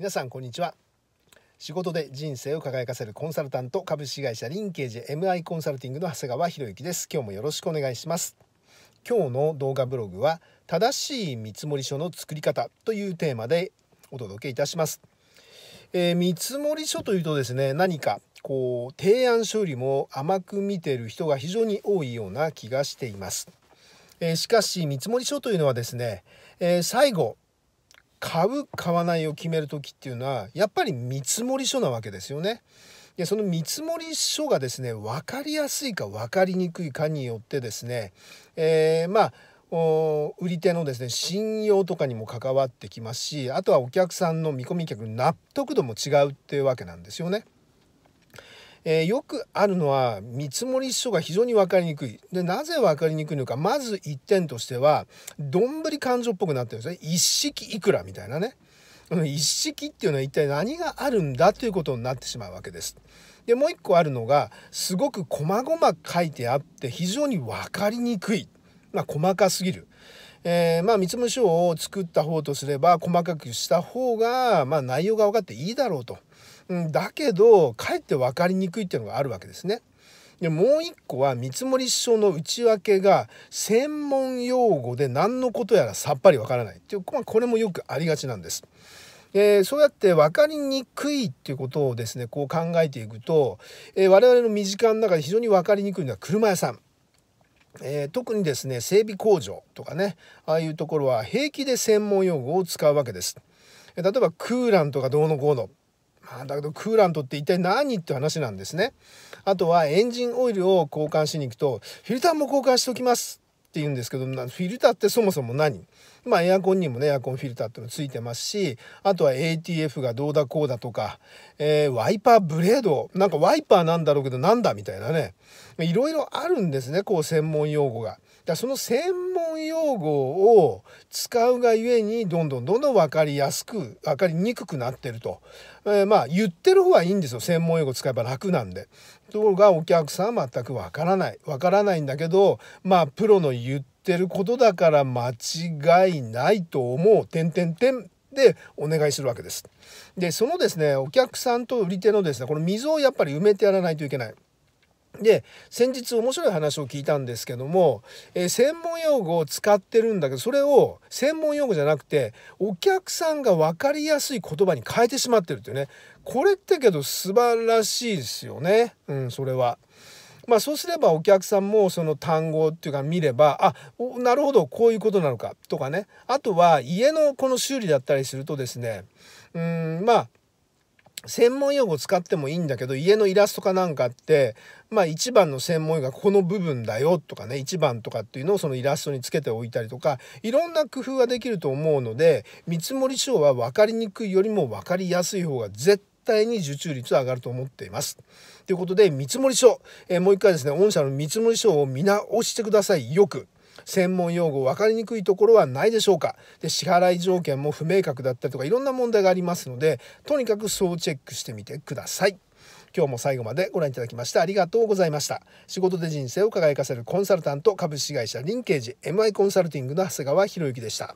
皆さんこんにちは仕事で人生を輝かせるコンサルタント株式会社リンケージ MI コンサルティングの長谷川博之です今日もよろしくお願いします今日の動画ブログは正しい見積書の作り方というテーマでお届けいたします、えー、見積書というとですね何かこう提案書よりも甘く見てる人が非常に多いような気がしています。えしかし見積書というのはですね、え最後買う買わないを決める時っていうのはやっぱり見積書なわけですよね。でその見積書がですね分かりやすいか分かりにくいかによってですね、えー、まあ売り手のですね信用とかにも関わってきますしあとはお客さんの見込み客の納得度も違うっていうわけなんですよね。えー、よくあるのは見積書が非常に分かりにくいでなぜ分かりにくいのかまず1点としてはどんぶり勘定っぽくなってるんですね一式いくらみたいなね一式っていうのは一体何があるんだということになってしまうわけです。でもう一個あるのがすごく細々書いてあって非常に分かりにくい、まあ、細かすぎる。えー、まあ、三つ虫を作った方とすれば細かくした方が、まあ、内容が分かっていいだろうと。うん、だけどかえって分かりにくいっていうのがあるわけですね。でもう一個は見積書の内訳が専門用語で何のことやらさっぱりわからないっていう、まあ、これもよくありがちなんです。えー、そうやって分かりにくいっていうことをですねこう考えていくと、えー、我々の身近の中で非常に分かりにくいのは車屋さん。えー、特にですね整備工場とかねああいうところは平気で専門用語を使うわけです。例えばクーラントがどうのこうのまあ、だけどクーラントって一体何って話なんですね。あとはエンジンオイルを交換しに行くとフィルターも交換しておきますって言うんですけどフィルターってそもそも何まあエアコンにもねエアコンフィルターっていうのついてますしあとは ATF がどうだこうだとか、えー、ワイパーブレードなんかワイパーなんだろうけどなんだみたいなねいろいろあるんですねこう専門用語が。だその専門用語を使うがゆえにどんどんどんどん分かりやすく分かりにくくなってると、えー、まあ言ってる方はいいんですよ専門用語使えば楽なんで。ところがお客さんは全く分からない分からないんだけどまあプロの言ってることだから間違いないと思う点点点でお願いするわけです。でそのですねお客さんと売り手のですねこの溝をやっぱり埋めてやらないといけない。で先日面白い話を聞いたんですけども、えー、専門用語を使ってるんだけどそれを専門用語じゃなくてお客さんが分かりやすい言葉に変えてしまってるっていうねこれってけど素晴らしいですよね、うん、それは。まあ、そうすればお客さんもその単語っていうか見ればあなるほどこういうことなのかとかねあとは家のこの修理だったりするとですねうんまあ専門用語使ってもいいんだけど家のイラストかなんかってまあ一番の専門用語がこの部分だよとかね一番とかっていうのをそのイラストにつけておいたりとかいろんな工夫ができると思うので見積書は分かりにくいよりも分かりやすい方が絶対に受注率は上がると思っています。ということで見積書、えー、もう一回ですね御社の見積書を見直してくださいよく。専門用語分かりにくいところはないでしょうかで支払い条件も不明確だったりとかいろんな問題がありますのでとにかくそうチェックしてみてください。今日も最後までご覧いただきましてありがとうございました仕事で人生を輝かせるコンサルタント株式会社リンケージ MI コンサルティングの長谷川博之でした